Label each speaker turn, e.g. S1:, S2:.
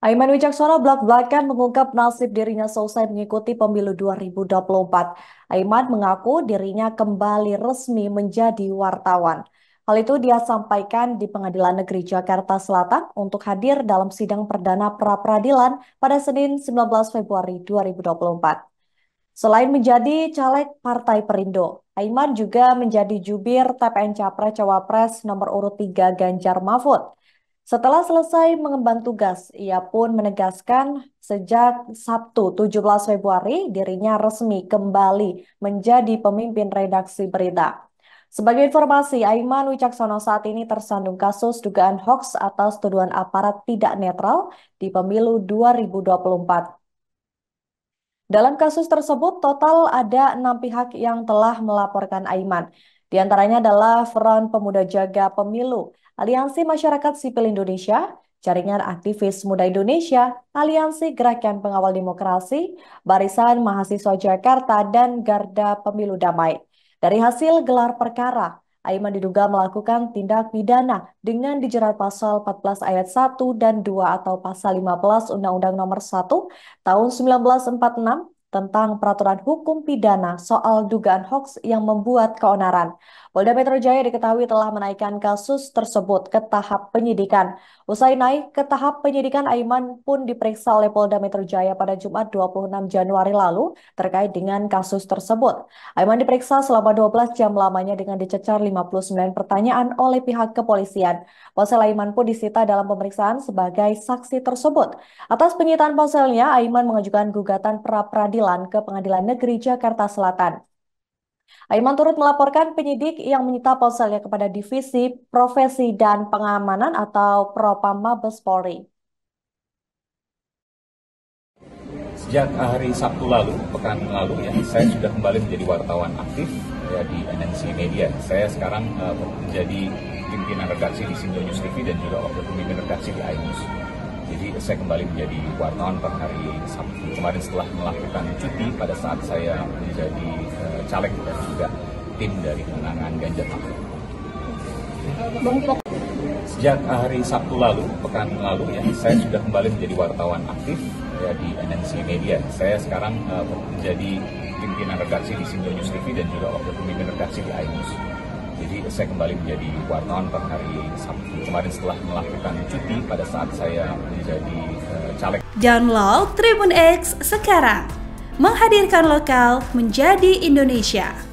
S1: Aiman Wicaksono belak-belakan mengungkap nasib dirinya selesai mengikuti pemilu 2024. Aiman mengaku dirinya kembali resmi menjadi wartawan. Hal itu dia sampaikan di Pengadilan Negeri Jakarta Selatan untuk hadir dalam sidang perdana pra-peradilan pada Senin 19 Februari 2024. Selain menjadi caleg Partai Perindo, Aiman juga menjadi jubir TPN Capres Cawapres nomor urut 3 Ganjar Mahfud. Setelah selesai mengemban tugas, ia pun menegaskan sejak Sabtu 17 Februari dirinya resmi kembali menjadi pemimpin redaksi berita. Sebagai informasi, Aiman Wicaksono saat ini tersandung kasus dugaan hoax atas tuduhan aparat tidak netral di pemilu 2024. Dalam kasus tersebut, total ada enam pihak yang telah melaporkan Aiman. Di antaranya adalah Front Pemuda Jaga Pemilu, Aliansi Masyarakat Sipil Indonesia, Jaringan Aktivis Muda Indonesia, Aliansi Gerakan Pengawal Demokrasi, Barisan Mahasiswa Jakarta, dan Garda Pemilu Damai. Dari hasil gelar perkara, Aiman diduga melakukan tindak pidana dengan dijerat pasal 14 ayat 1 dan 2 atau pasal 15 Undang-Undang Nomor 1 tahun 1946 tentang peraturan hukum pidana soal dugaan hoax yang membuat keonaran. Polda Metro Jaya diketahui telah menaikkan kasus tersebut ke tahap penyidikan. Usai naik ke tahap penyidikan, Aiman pun diperiksa oleh Polda Metro Jaya pada Jumat 26 Januari lalu terkait dengan kasus tersebut. Aiman diperiksa selama 12 jam lamanya dengan dicecar 59 pertanyaan oleh pihak kepolisian. Ponsel Aiman pun disita dalam pemeriksaan sebagai saksi tersebut. Atas penyitaan ponselnya, Aiman mengajukan gugatan pra-peradilan pengadilan ke Pengadilan Negeri Jakarta Selatan. Aiman turut melaporkan penyidik yang menyita ponselnya kepada Divisi Profesi dan Pengamanan atau Propam Mabes Polri.
S2: Sejak hari Sabtu lalu, pekan lalu ya, saya sudah kembali menjadi wartawan aktif ya, di NNC Media. Saya sekarang uh, menjadi pimpinan redaksi di Sindo News TV dan juga waktu pemimpin redaksi di iNews. Jadi saya kembali menjadi wartawan per hari Sabtu kemarin setelah melakukan cuti pada saat saya menjadi uh, caleg dan juga tim dari penanganan Ganjar Mahfud. Sejak hari Sabtu lalu, pekan lalu ya, saya sudah kembali menjadi wartawan aktif ya, di NNC Media. Saya sekarang uh, menjadi pimpinan redaksi di Sindo News TV dan juga wakil pimpinan redaksi di iNews saya kembali menjadi wartawan per hari Sabtu kemarin setelah melakukan cuti pada saat saya menjadi uh, caleg.
S1: Download Tribun X sekarang, menghadirkan lokal menjadi Indonesia.